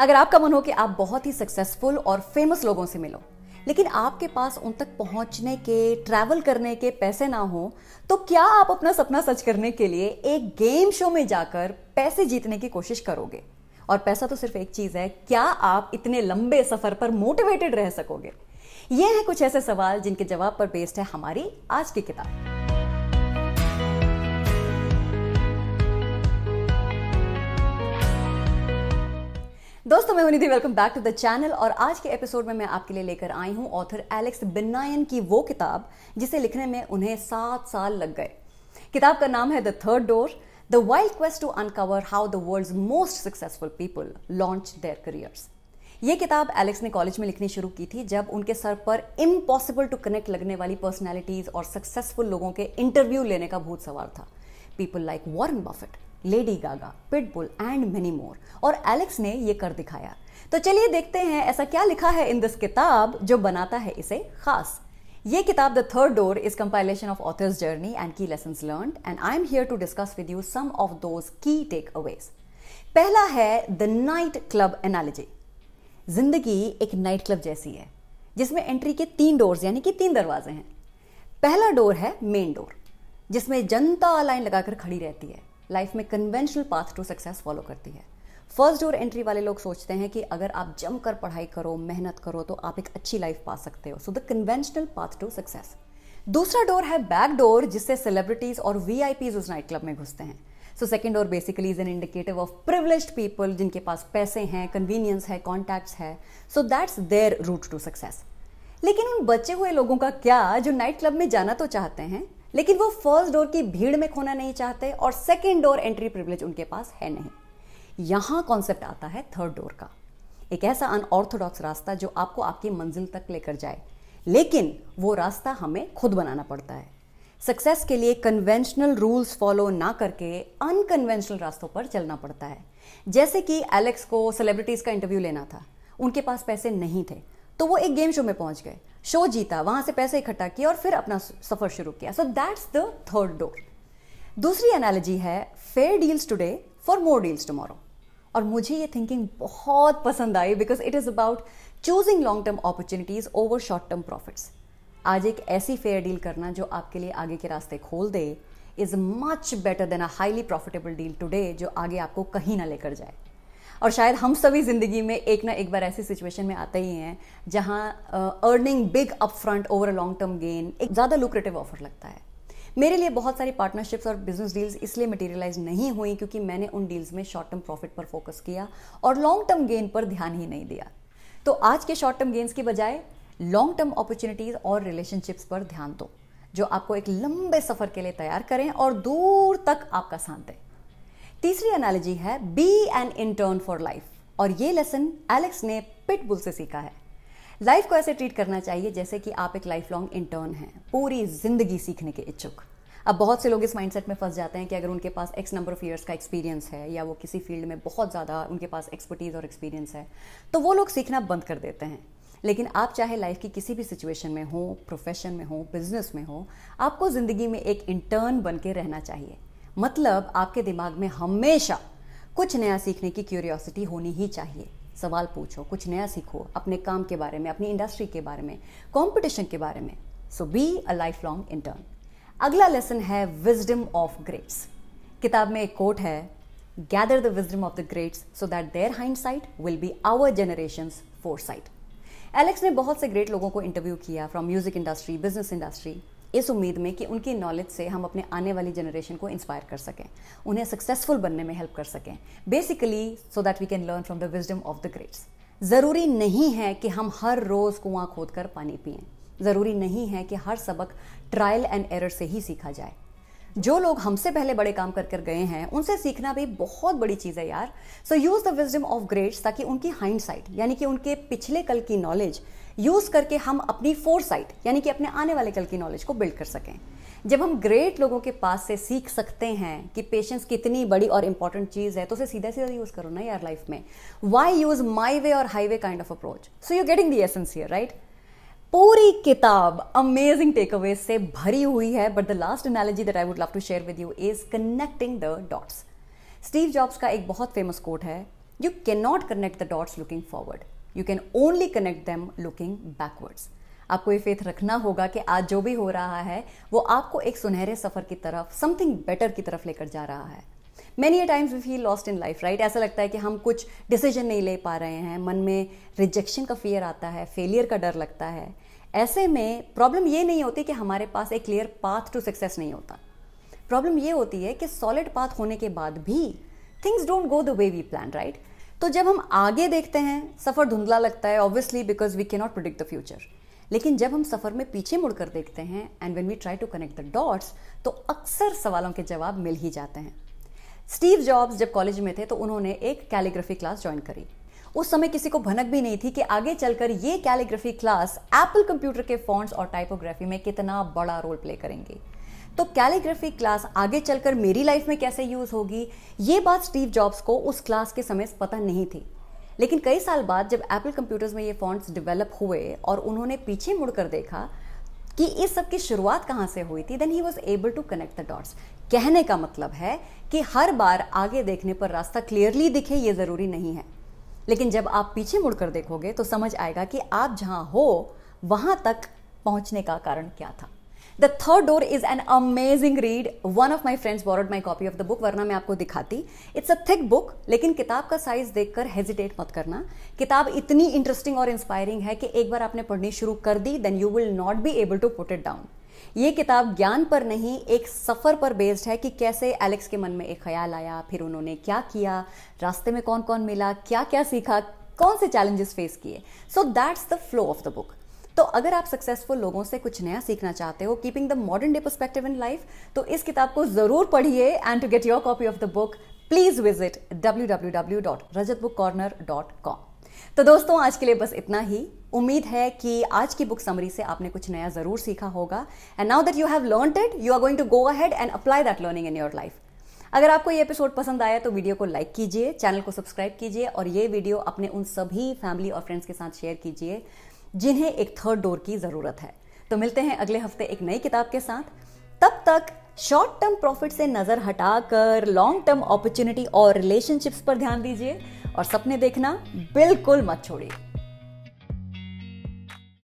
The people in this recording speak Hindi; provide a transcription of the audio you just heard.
अगर आपका मन हो कि आप बहुत ही सक्सेसफुल और फेमस लोगों से मिलो लेकिन आपके पास उन तक पहुंचने के ट्रैवल करने के पैसे ना हो तो क्या आप अपना सपना सच करने के लिए एक गेम शो में जाकर पैसे जीतने की कोशिश करोगे और पैसा तो सिर्फ एक चीज है क्या आप इतने लंबे सफर पर मोटिवेटेड रह सकोगे ये है कुछ ऐसे सवाल जिनके जवाब पर बेस्ड है हमारी आज की किताब दोस्तों मैं Nidhi welcome back to the channel और आज के एपिसोड में मैं आपके लिए लेकर आई हूं ऑथर एलेक्स बिन्नायन की वो किताब जिसे लिखने में उन्हें सात साल लग गए किताब का नाम है the third door the wild quest to uncover how the world most successful people launch their careers ये किताब एलेक्स ने कॉलेज में लिखनी शुरू की थी जब उनके सर पर इम्पॉसिबल टू कनेक्ट लगने वाली पर्सनैलिटीज और सक्सेसफुल लोगों के इंटरव्यू लेने का भूत सवार था people like Warren Buffett Lady Gaga Pitbull and many more और एलेक्स ने ये कर दिखाया तो चलिए देखते हैं ऐसा क्या लिखा है इन दिस किताब जो बनाता है इसे खास ये किताब the third door is compilation of author's journey and key lesson learn and I am here to discuss with you some of those key takeaways पहला है द नाइट क्लब एनालॉजी जिंदगी एक नाइट क्लब जैसी है जिसमें एंट्री के तीन डोर्स यानी कि तीन दरवाजे हैं पहला डोर है मेन डोर जिसमें जनता लाइन लगाकर खड़ी रहती है लाइफ में conventional path to success follow करती है फर्स्ट डोर एंट्री वाले लोग सोचते हैं कि अगर आप जमकर पढ़ाई करो मेहनत करो तो आप एक अच्छी लाइफ पा सकते हो so the conventional path to success दूसरा डोर है बैक डोर जिससे सेलिब्रिटीज और वी उस नाइट क्लब में घुसते हैं so second door basically is an indicative of privilege people जिनके पास पैसे हैं कन्वीनियंस है कॉन्टैक्ट है so that's their route to success लेकिन उन बचे हुए लोगों का क्या जो नाइट क्लब में जाना तो चाहते हैं लेकिन वो फर्स्ट डोर की भीड़ में खोना नहीं चाहते और सेकेंड डोर एंट्री प्रिविलेज उनके पास है नहीं यहां कॉन्सेप्ट आता है थर्ड डोर का एक ऐसा अनऑर्थोडॉक्स रास्ता जो आपको आपकी मंजिल तक लेकर जाए लेकिन वो रास्ता हमें खुद बनाना पड़ता है सक्सेस के लिए कन्वेंशनल रूल्स फॉलो ना करके अनकन्वेंशनल रास्तों पर चलना पड़ता है जैसे कि एलेक्स को सेलिब्रिटीज़ का इंटरव्यू लेना था उनके पास पैसे नहीं थे तो वो एक गेम शो में पहुंच गए शो जीता वहां से पैसे इकट्ठा किया और फिर अपना सफर शुरू किया so that's the third door दूसरी एनालॉजी है fair deals today for more deals tomorrow और मुझे ये थिंकिंग बहुत पसंद आई because it is about choosing long term opportunities over short term profits आज एक ऐसी फेयर डील करना जो आपके लिए आगे के रास्ते खोल दे is much better than a highly profitable deal today जो आगे आपको कहीं ना लेकर जाए और शायद हम सभी ज़िंदगी में एक ना एक बार ऐसी सिचुएशन में आते ही हैं जहां earning big upfront over a long term gain एक ज़्यादा लुक्रेटिव ऑफर लगता है मेरे लिए बहुत सारी पार्टनरशिप्स और बिजनेस डील्स इसलिए मटेरियलाइज नहीं हुई क्योंकि मैंने उन डील्स में शॉर्ट टर्म प्रॉफिट पर फोकस किया और लॉन्ग टर्म गेन पर ध्यान ही नहीं दिया तो आज के शॉर्ट टर्म गेन्स की बजाय लॉन्ग टर्म अपॉर्चुनिटीज़ और रिलेशनशिप्स पर ध्यान दो जो आपको एक लंबे सफ़र के लिए तैयार करें और दूर तक आपका साथ दें तीसरी एनालॉजी है be an intern for life और ये लेसन एलेक्स ने पिटबुल से सीखा है लाइफ को ऐसे ट्रीट करना चाहिए जैसे कि आप एक लाइफ लॉन्ग इंटर्न हैं पूरी जिंदगी सीखने के इच्छुक अब बहुत से लोग इस माइंडसेट में फंस जाते हैं कि अगर उनके पास एक्स नंबर ऑफ ईयर्स का एक्सपीरियंस है या वो किसी फील्ड में बहुत ज़्यादा उनके पास एक्सपर्टीज़ और एक्सपीरियंस है तो वो लोग सीखना बंद कर देते हैं लेकिन आप चाहे लाइफ की किसी भी सिचुएशन में हो प्रोफेशन में हो बिजनेस में हो आपको ज़िंदगी में एक इंटर्न बन के रहना चाहिए मतलब आपके दिमाग में हमेशा कुछ नया सीखने की क्यूरियोसिटी होनी ही चाहिए सवाल पूछो कुछ नया सीखो अपने काम के बारे में अपनी इंडस्ट्री के बारे में कॉम्पिटिशन के बारे में so be a lifelong intern अगला लेसन है विजडम ऑफ ग्रेट्स किताब में एक कोट है gather the wisdom of the greats so that their hindsight will be our generation foresight Alex ने बहुत से ग्रेट लोगों को इंटरव्यू किया from music industry business industry इस उम्मीद में कि उनकी नॉलेज से हम अपने आने वाली जनरेशन को इंस्पायर कर सकें उन्हें सक्सेसफुल बनने में हेल्प कर सकें basically so that we can learn from the wisdom of the greats ज़रूरी नहीं है कि हम हर रोज़ कुआं खोद कर पानी पिए ज़रूरी नहीं है कि हर सबक ट्रायल एंड एरर से ही सीखा जाए जो लोग हमसे पहले बड़े काम कर कर गए हैं उनसे सीखना भी बहुत बड़ी चीज़ है यार so use the wisdom of greats ताकि उनकी हाइंड साइट यानी कि उनके पिछले कल की नॉलेज यूज़ करके हम अपनी फोर साइट यानी कि अपने आने वाले कल की नॉलेज को बिल्ड कर सकें जब हम ग्रेट लोगों के पास से सीख सकते हैं कि पेशेंस कितनी बड़ी और इंपॉर्टेंट चीज़ है तो उसे सीधा सीधा यूज़ करो ना यार लाइफ में वाई यूज़ माई वे और highway kind of approach so you getting the essence here right पूरी किताब अमेजिंग टेक अवे से भरी हुई है but the last analogy that I would love to share with you is connecting the dots Steve Jobs का एक बहुत फेमस कोट है you can not connect the dots looking forward you can only connect them looking backwards आपको ये फेथ रखना होगा कि आज जो भी हो रहा है वो आपको एक सुनहरे सफ़र की तरफ समथिंग बेटर की तरफ लेकर जा रहा है many a times we feel lost in life right ऐसा लगता है कि हम कुछ डिसीजन नहीं ले पा रहे हैं मन में रिजेक्शन का फियर आता है फेलियर का डर लगता है ऐसे में प्रॉब्लम ये नहीं होती कि हमारे पास एक क्लियर पाथ टू सक्सेस नहीं होता प्रॉब्लम ये होती है कि सॉलिड पाथ होने के बाद भी things don't go the way we plan right तो जब हम आगे देखते हैं सफ़र धुंधला लगता है obviously because we can not predict the future लेकिन जब हम सफ़र में पीछे मुड़कर देखते हैं and when we try to connect the dots तो अक्सर सवालों के जवाब मिल ही जाते हैं स्टीव जॉब्स जब कॉलेज में थे तो उन्होंने एक कैलीग्राफी क्लास ज्वाइन करी उस समय किसी को भनक भी नहीं थी कि आगे चलकर ये कैलीग्राफी क्लास एप्पल कंप्यूटर के फॉन्ट्स और टाइपोग्राफी में कितना बड़ा रोल प्ले करेंगे तो कैलीग्राफी क्लास आगे चलकर मेरी लाइफ में कैसे यूज होगी ये बात स्टीव जॉब्स को उस क्लास के समय पता नहीं थी लेकिन कई साल बाद जब एप्पल कंप्यूटर्स में ये फॉन्ट्स डेवलप हुए और उन्होंने पीछे मुड़कर देखा कि इस सब की शुरुआत कहां से हुई थी then he was able to connect the dots कहने का मतलब है कि हर बार आगे देखने पर रास्ता क्लियरली दिखे ये ज़रूरी नहीं है लेकिन जब आप पीछे मुड़कर देखोगे तो समझ आएगा कि आप जहां हो वहां तक पहुंचने का कारण क्या था the third door is an amazing read one of my friends borrowed my copy of the book वरना मैं आपको दिखाती इट्स अ थिक बुक लेकिन किताब का साइज देखकर हेजिटेट मत करना किताब इतनी इंटरेस्टिंग और इंस्पायरिंग है कि एक बार आपने पढ़नी शुरू कर दी then you will not be able to put it down ये किताब ज्ञान पर नहीं एक सफ़र पर बेस्ड है कि कैसे एलेक्स के मन में एक ख्याल आया फिर उन्होंने क्या किया रास्ते में कौन कौन मिला क्या क्या सीखा कौन से चैलेंजेस फेस किए so that's the flow of the book तो अगर आप सक्सेसफुल लोगों से कुछ नया सीखना चाहते हो keeping the modern day perspective in life तो इस किताब को जरूर पढ़िए and to get your copy of the book please visit W तो दोस्तों आज के लिए बस इतना ही उम्मीद है कि आज की बुक समरी से आपने कुछ नया जरूर सीखा होगा and now that you have learn it you are going to go ahead and apply that learning in your life अगर आपको ये एपिसोड पसंद आया तो वीडियो को लाइक कीजिए चैनल को सब्सक्राइब कीजिए और ये वीडियो अपने उन सभी फैमिली और फ्रेंड्स के साथ शेयर कीजिए जिन्हें एक थर्ड डोर की ज़रूरत है तो मिलते हैं अगले हफ्ते एक नई किताब के साथ तब तक शॉर्ट टर्म प्रॉफिट से नज़र हटाकर लॉन्ग टर्म अपॉर्चुनिटी और रिलेशनशिप्स पर ध्यान दीजिए और सपने देखना बिल्कुल मत छोड़िए